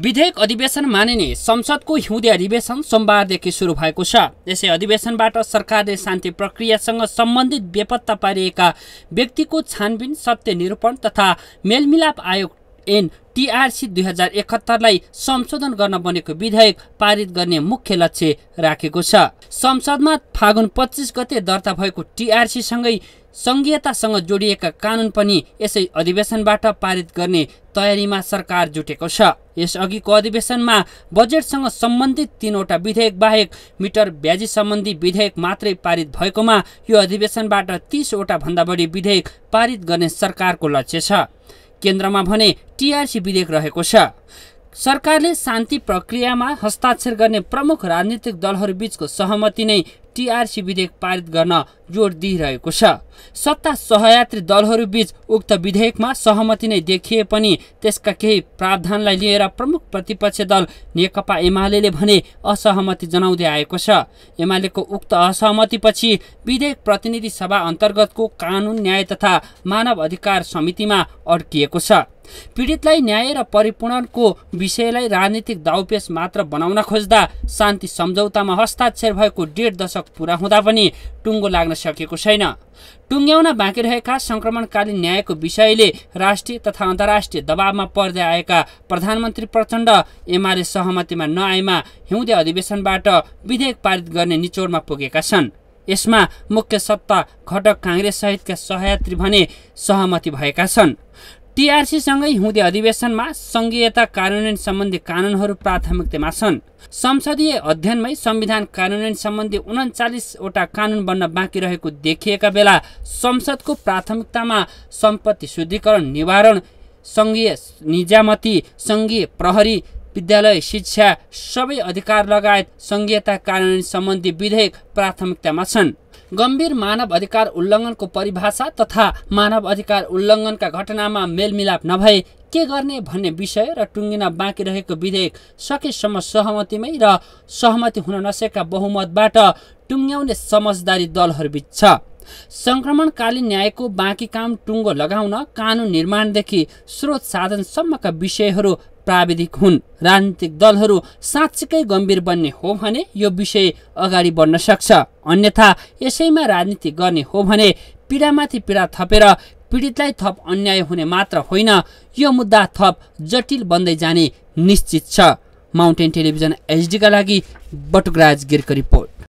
विधेयक अधिवेशन मानिने संसदको हिउँदे अधिवेशन सोमबारदेखि सुरु भएको छ यसै अधिवेशनबाट सरकारले शान्ति प्रक्रियासँग सम्बन्धित बेपत्ता पारिएका व्यक्तिको छानबिन सत्य निरूपण तथा मेलमिलाप आयोग एन टिआरसी दुई हजार एकहत्तरलाई संशोधन गर्न बनेको विधेयक पारित गर्ने मुख्य लक्ष्य राखेको छ संसदमा फागुन पच्चिस गते दर्ता भएको टिआरसीसँगै सङ्घीयतासँग जोडिएका कानुन पनि यसै अधिवेशनबाट पारित गर्ने तयारीमा सरकार जुटेको छ यसअघिको अधिवेशनमा बजेटसँग सम्बन्धित तीनवटा विधेयक बाहेक मिटर ब्याजी सम्बन्धी विधेयक मात्रै पारित भएकोमा यो अधिवेशनबाट तिसवटा भन्दा बढी विधेयक पारित गर्ने सरकारको लक्ष्य छ केन्द्रमा भने टिआरसी विधेयक रहेको छ सरकारले शान्ति प्रक्रियामा हस्ताक्षर गर्ने प्रमुख राजनीतिक दलहरूबीचको सहमति नै टिआरसी विधेयक पारित गर्न जोड दिइरहेको छ सत्ता सहयात्री दलहरूबीच उक्त विधेयकमा सहमति नै देखिए पनि त्यसका केही प्रावधानलाई लिएर प्रमुख प्रतिपक्ष दल नेकपा एमाले भने असहमति जनाउँदै आएको छ एमालेको उक्त असहमतिपछि विधेयक प्रतिनिधि सभा अन्तर्गतको कानुन न्याय तथा मानव अधिकार समितिमा अड्किएको छ पीडितलाई न्याय र परिपूर्णको विषयलाई राजनीतिक दाउपेच मात्र बनाउन खोज्दा शान्ति सम्झौतामा हस्ताक्षर भएको डेढ दशक पुरा हुँदा पनि टुङ्गो लाग्न सकेको छैन टुङ्ग्याउन बाँकी रहेका सङ्क्रमणकालीन न्यायको विषयले राष्ट्रिय तथा अन्तर्राष्ट्रिय दबावमा पर्दै आएका प्रधानमन्त्री प्रचण्ड एमाले सहमतिमा नआएमा हिउँदे अधिवेशनबाट विधेयक पारित गर्ने निचोडमा पुगेका छन् यसमा मुख्य सत्ता घटक काङ्ग्रेससहितका सहयात्री भने सहमति भएका छन् टिआरसीसँगै हुँदै अधिवेशनमा सङ्घीयता कार्यान्वयन सम्बन्धी कानुनहरू प्राथमिकतामा छन् संसदीय अध्ययनमै संविधान कार्यान्वयन सम्बन्धी उन्चालिसवटा कानुन बन्न बाँकी रहेको देखिएका बेला संसदको प्राथमिकतामा सम्पत्ति शुद्धिकरण निवारण सङ्घीय निजामती सङ्घीय प्रहरी विद्यालय शिक्षा सबै अधिकार लगायत सङ्घीयता कार्यान्वयन सम्बन्धी विधेयक प्राथमिकतामा छन् गम्भीर मानव अधिकार उल्लङ्घनको परिभाषा तथा मानव अधिकार उल्लङ्घनका घटनामा मेलमिलाप नभए के गर्ने भन्ने विषय र टुङ्गिन बाँकी रहेको विधेयक सकेसम्म सहमतिमै र सहमति हुन नसकेका बहुमतबाट टुङ्ग्याउने समझदारी दलहरूबीच छ सङ्क्रमणकालीन न्यायको बाँकी काम टुङ्गो लगाउन कानुन निर्माणदेखि स्रोत साधनसम्मका विषयहरू प्राविधिक हुन् राजनीतिक दलहरू साँच्चीकै गम्भीर बन्ने हो भने यो विषय अगाडि बढ्न सक्छ अन्यथा यसैमा राजनीति गर्ने हो भने पीडामाथि पीडा थपेर पीडितलाई थप अन्याय हुने मात्र होइन यो मुद्दा थप जटिल बन्दै जाने निश्चित छ माउन्टेन टेलिभिजन एचडीका लागि बटुकराज गिरको रिपोर्ट